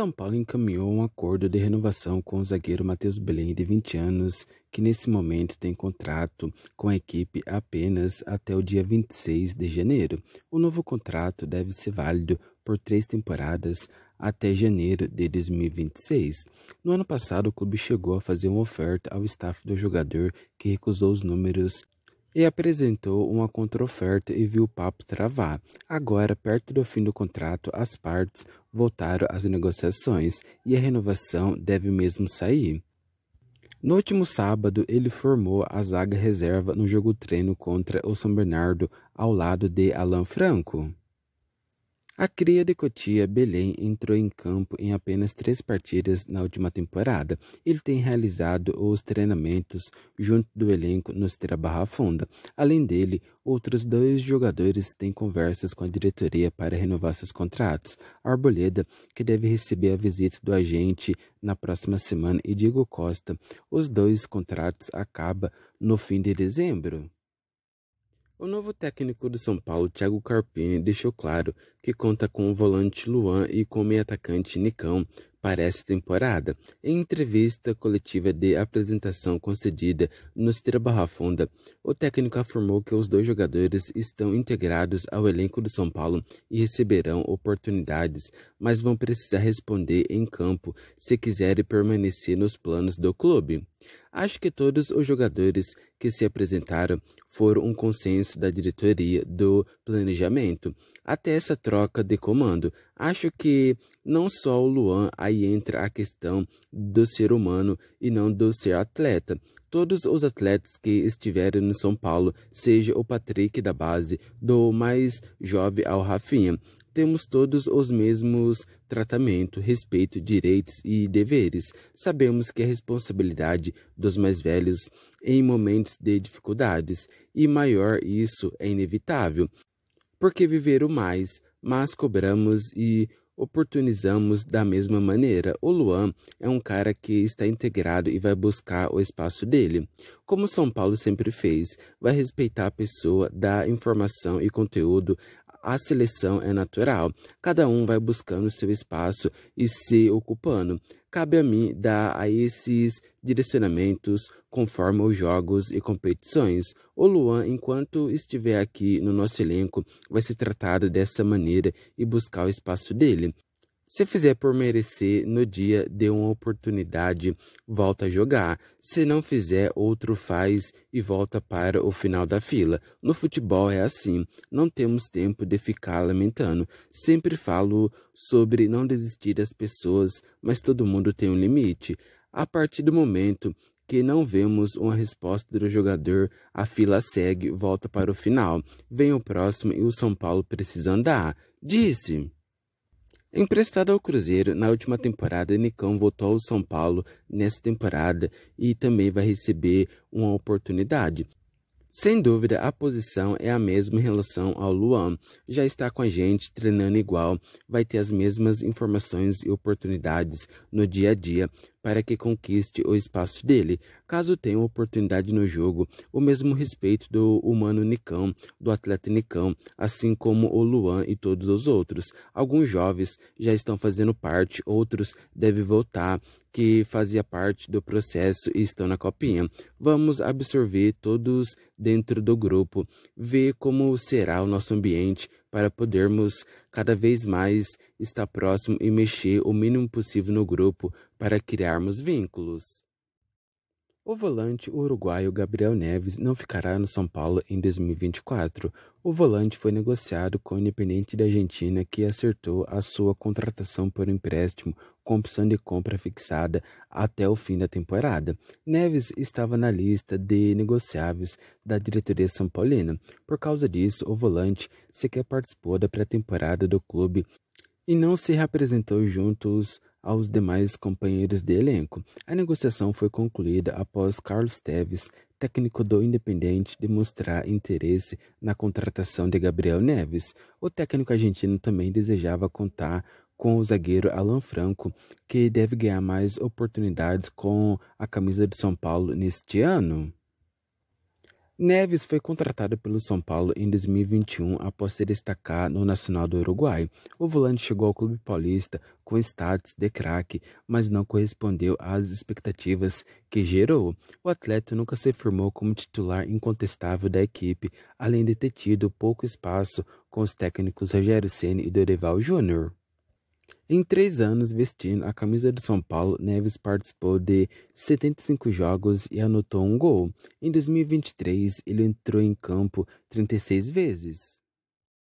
São Paulo encaminhou um acordo de renovação com o zagueiro Matheus Belém, de 20 anos, que nesse momento tem contrato com a equipe apenas até o dia 26 de janeiro. O novo contrato deve ser válido por três temporadas até janeiro de 2026. No ano passado, o clube chegou a fazer uma oferta ao staff do jogador que recusou os números e apresentou uma contraoferta e viu o papo travar. Agora, perto do fim do contrato, as partes voltaram às negociações e a renovação deve mesmo sair. No último sábado, ele formou a zaga reserva no jogo treino contra o São Bernardo ao lado de Alain Franco. A cria de Cotia, Belém, entrou em campo em apenas três partidas na última temporada. Ele tem realizado os treinamentos junto do elenco no Esteira Barra Funda. Além dele, outros dois jogadores têm conversas com a diretoria para renovar seus contratos. Arboleda, que deve receber a visita do agente na próxima semana, e Diego Costa. Os dois contratos acabam no fim de dezembro. O novo técnico do São Paulo, Thiago Carpini, deixou claro que conta com o volante Luan e com o meio-atacante Nicão para essa temporada. Em entrevista coletiva de apresentação concedida no Esteira Barra Funda, o técnico afirmou que os dois jogadores estão integrados ao elenco do São Paulo e receberão oportunidades, mas vão precisar responder em campo se quiserem permanecer nos planos do clube. Acho que todos os jogadores que se apresentaram foram um consenso da diretoria do planejamento. Até essa troca de comando. Acho que não só o Luan, aí entra a questão do ser humano e não do ser atleta. Todos os atletas que estiveram no São Paulo, seja o Patrick da base, do mais jovem ao Rafinha, temos todos os mesmos tratamento, respeito, direitos e deveres. Sabemos que a responsabilidade dos mais velhos em momentos de dificuldades e maior isso é inevitável, porque viveram mais, mas cobramos e oportunizamos da mesma maneira. O Luan é um cara que está integrado e vai buscar o espaço dele. Como São Paulo sempre fez, vai respeitar a pessoa, dar informação e conteúdo a seleção é natural. Cada um vai buscando seu espaço e se ocupando. Cabe a mim dar a esses direcionamentos conforme os jogos e competições. O Luan, enquanto estiver aqui no nosso elenco, vai ser tratado dessa maneira e buscar o espaço dele. Se fizer por merecer, no dia dê uma oportunidade, volta a jogar. Se não fizer, outro faz e volta para o final da fila. No futebol é assim, não temos tempo de ficar lamentando. Sempre falo sobre não desistir das pessoas, mas todo mundo tem um limite. A partir do momento que não vemos uma resposta do jogador, a fila segue, volta para o final. Vem o próximo e o São Paulo precisa andar. Disse. Emprestado ao Cruzeiro, na última temporada, Nicão voltou ao São Paulo nessa temporada e também vai receber uma oportunidade. Sem dúvida, a posição é a mesma em relação ao Luan. Já está com a gente, treinando igual, vai ter as mesmas informações e oportunidades no dia a dia para que conquiste o espaço dele, caso tenha oportunidade no jogo, o mesmo respeito do humano Nicão, do atleta Nicão, assim como o Luan e todos os outros. Alguns jovens já estão fazendo parte, outros devem voltar, que fazia parte do processo e estão na copinha. Vamos absorver todos dentro do grupo, ver como será o nosso ambiente, para podermos cada vez mais estar próximo e mexer o mínimo possível no grupo para criarmos vínculos. O volante uruguaio Gabriel Neves não ficará no São Paulo em 2024. O volante foi negociado com o Independente da Argentina, que acertou a sua contratação por empréstimo com opção de compra fixada até o fim da temporada. Neves estava na lista de negociáveis da diretoria São Paulina. Por causa disso, o volante sequer participou da pré-temporada do clube e não se representou juntos aos demais companheiros de elenco. A negociação foi concluída após Carlos Teves, técnico do Independente, demonstrar interesse na contratação de Gabriel Neves. O técnico argentino também desejava contar com o zagueiro Alan Franco, que deve ganhar mais oportunidades com a camisa de São Paulo neste ano. Neves foi contratado pelo São Paulo em 2021 após se destacar no Nacional do Uruguai. O volante chegou ao clube paulista com status de craque, mas não correspondeu às expectativas que gerou. O atleta nunca se firmou como titular incontestável da equipe, além de ter tido pouco espaço com os técnicos Rogério Ceni e Dorival Júnior. Em três anos vestindo a camisa do São Paulo, Neves participou de 75 jogos e anotou um gol. Em 2023, ele entrou em campo 36 vezes.